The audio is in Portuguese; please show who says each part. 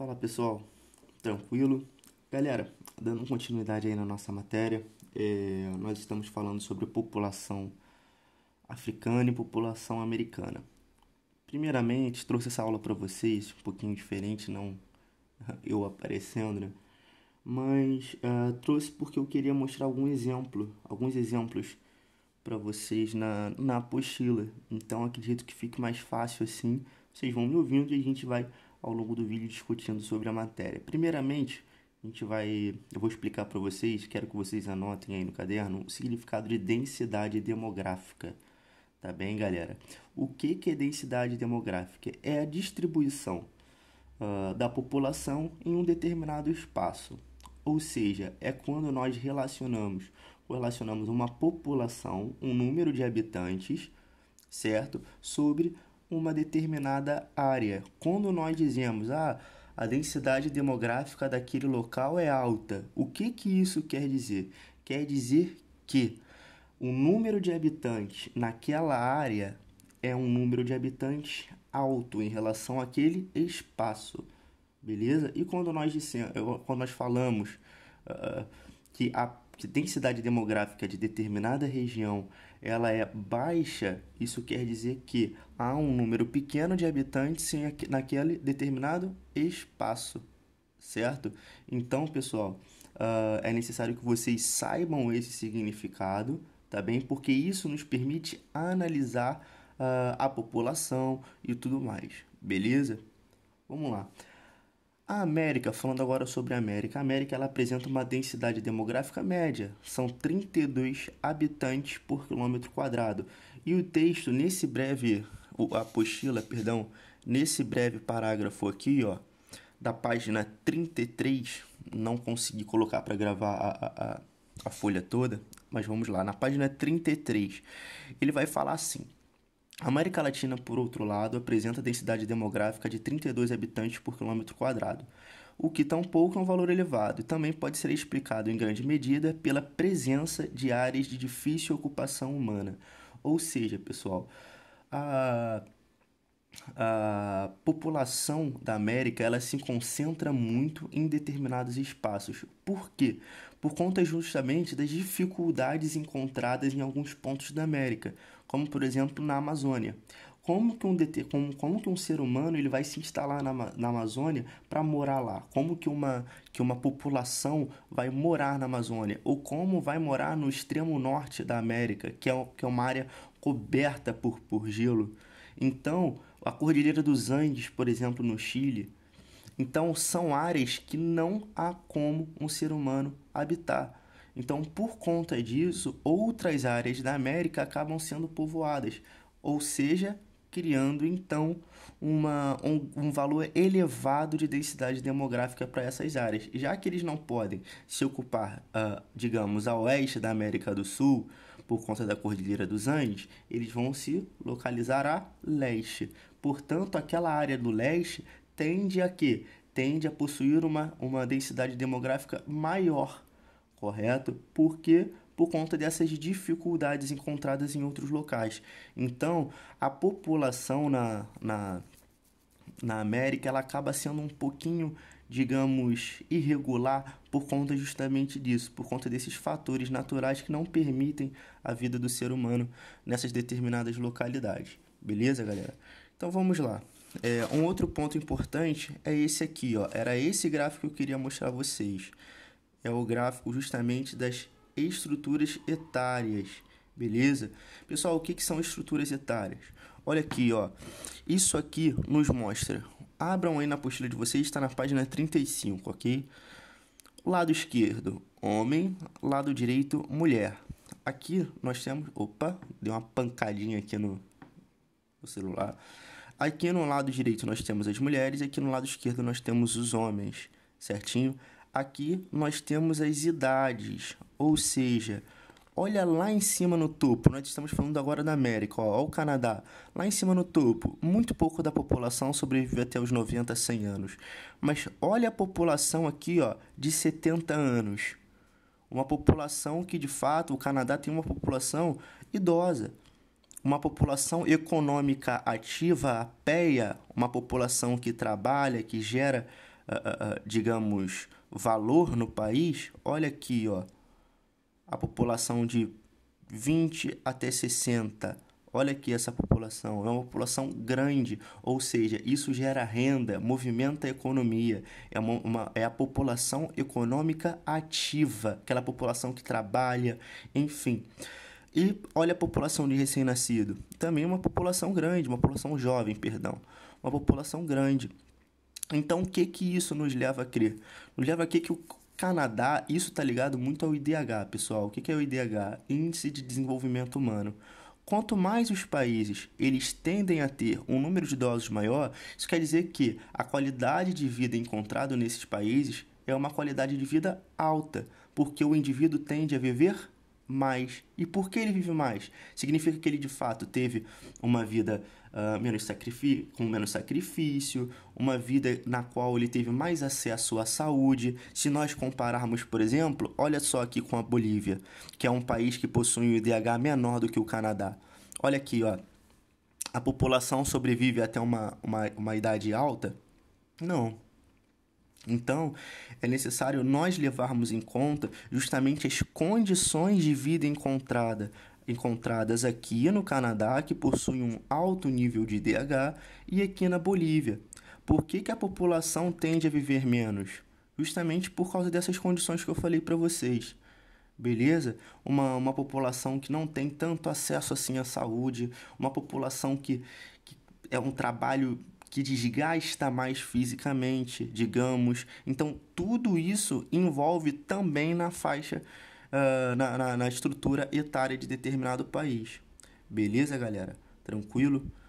Speaker 1: Fala pessoal, tranquilo? Galera, dando continuidade aí na nossa matéria, é, nós estamos falando sobre população africana e população americana. Primeiramente, trouxe essa aula para vocês, um pouquinho diferente, não eu aparecendo, né? Mas uh, trouxe porque eu queria mostrar algum exemplo, alguns exemplos para vocês na, na apostila. Então acredito que fique mais fácil assim. Vocês vão me ouvindo e a gente vai ao longo do vídeo discutindo sobre a matéria. Primeiramente, a gente vai, eu vou explicar para vocês, quero que vocês anotem aí no caderno o significado de densidade demográfica. Tá bem, galera? O que, que é densidade demográfica? É a distribuição uh, da população em um determinado espaço. Ou seja, é quando nós relacionamos, relacionamos uma população, um número de habitantes, certo? Sobre uma determinada área. Quando nós dizemos, ah, a densidade demográfica daquele local é alta, o que, que isso quer dizer? Quer dizer que o número de habitantes naquela área é um número de habitantes alto em relação àquele espaço, beleza? E quando nós dissemos, eh, quando nós falamos uh, que a de densidade demográfica de determinada região ela é baixa, isso quer dizer que há um número pequeno de habitantes naquele determinado espaço, certo? Então, pessoal, uh, é necessário que vocês saibam esse significado, tá bem? Porque isso nos permite analisar uh, a população e tudo mais, beleza? Vamos lá. A América, falando agora sobre a América, a América ela apresenta uma densidade demográfica média, são 32 habitantes por quilômetro quadrado. E o texto nesse breve, a apostila, perdão, nesse breve parágrafo aqui, ó, da página 33, não consegui colocar para gravar a, a, a folha toda, mas vamos lá, na página 33, ele vai falar assim: a América Latina, por outro lado, apresenta densidade demográfica de 32 habitantes por quilômetro quadrado, o que tampouco é um valor elevado e também pode ser explicado em grande medida pela presença de áreas de difícil ocupação humana. Ou seja, pessoal, a a população da América ela se concentra muito em determinados espaços. Por quê? Por conta justamente das dificuldades encontradas em alguns pontos da América, como por exemplo na Amazônia. Como que um, como, como que um ser humano ele vai se instalar na, na Amazônia para morar lá? Como que uma, que uma população vai morar na Amazônia? Ou como vai morar no extremo norte da América, que é, que é uma área coberta por, por gelo? Então, a Cordilheira dos Andes, por exemplo, no Chile. Então, são áreas que não há como um ser humano habitar. Então, por conta disso, outras áreas da América acabam sendo povoadas, ou seja, criando então uma, um, um valor elevado de densidade demográfica para essas áreas. Já que eles não podem se ocupar, uh, digamos, a oeste da América do Sul, por conta da Cordilheira dos Andes, eles vão se localizar a leste. Portanto, aquela área do leste tende a quê? Tende a possuir uma, uma densidade demográfica maior, correto? Porque por conta dessas dificuldades encontradas em outros locais. Então, a população na, na, na América ela acaba sendo um pouquinho digamos, irregular por conta justamente disso, por conta desses fatores naturais que não permitem a vida do ser humano nessas determinadas localidades. Beleza, galera? Então vamos lá. É, um outro ponto importante é esse aqui, ó. Era esse gráfico que eu queria mostrar a vocês. É o gráfico justamente das estruturas etárias. Beleza? Pessoal, o que, que são estruturas etárias? Olha aqui, ó. Isso aqui nos mostra abram aí na apostila de vocês, está na página 35, ok? Lado esquerdo, homem, lado direito, mulher. Aqui nós temos. Opa, deu uma pancadinha aqui no, no celular. Aqui no lado direito nós temos as mulheres, aqui no lado esquerdo nós temos os homens, certinho? Aqui nós temos as idades, ou seja, Olha lá em cima no topo, nós estamos falando agora da América, ó, o Canadá. Lá em cima no topo, muito pouco da população sobrevive até os 90, 100 anos. Mas olha a população aqui, ó, de 70 anos. Uma população que de fato o Canadá tem uma população idosa. Uma população econômica ativa, apeia, uma população que trabalha, que gera, uh, uh, digamos, valor no país. Olha aqui, ó a população de 20 até 60. Olha aqui essa população, é uma população grande, ou seja, isso gera renda, movimenta a economia, é, uma, uma, é a população econômica ativa, aquela população que trabalha, enfim. E olha a população de recém-nascido, também uma população grande, uma população jovem, perdão, uma população grande. Então, o que que isso nos leva a crer? Nos leva a crer que o Canadá, isso está ligado muito ao IDH, pessoal. O que é o IDH? Índice de Desenvolvimento Humano. Quanto mais os países eles tendem a ter um número de idosos maior, isso quer dizer que a qualidade de vida encontrada nesses países é uma qualidade de vida alta, porque o indivíduo tende a viver mais. E por que ele vive mais? Significa que ele de fato teve uma vida uh, menos com menos sacrifício, uma vida na qual ele teve mais acesso à saúde. Se nós compararmos, por exemplo, olha só aqui com a Bolívia, que é um país que possui um IDH menor do que o Canadá. Olha aqui, ó. A população sobrevive até uma, uma, uma idade alta? Não. Então, é necessário nós levarmos em conta justamente as condições de vida encontrada, encontradas aqui no Canadá, que possuem um alto nível de DH, e aqui na Bolívia. Por que, que a população tende a viver menos? Justamente por causa dessas condições que eu falei para vocês beleza? Uma, uma população que não tem tanto acesso assim à saúde, uma população que, que é um trabalho que desgasta mais fisicamente, digamos. Então, tudo isso envolve também na faixa, uh, na, na, na estrutura etária de determinado país. Beleza, galera? Tranquilo?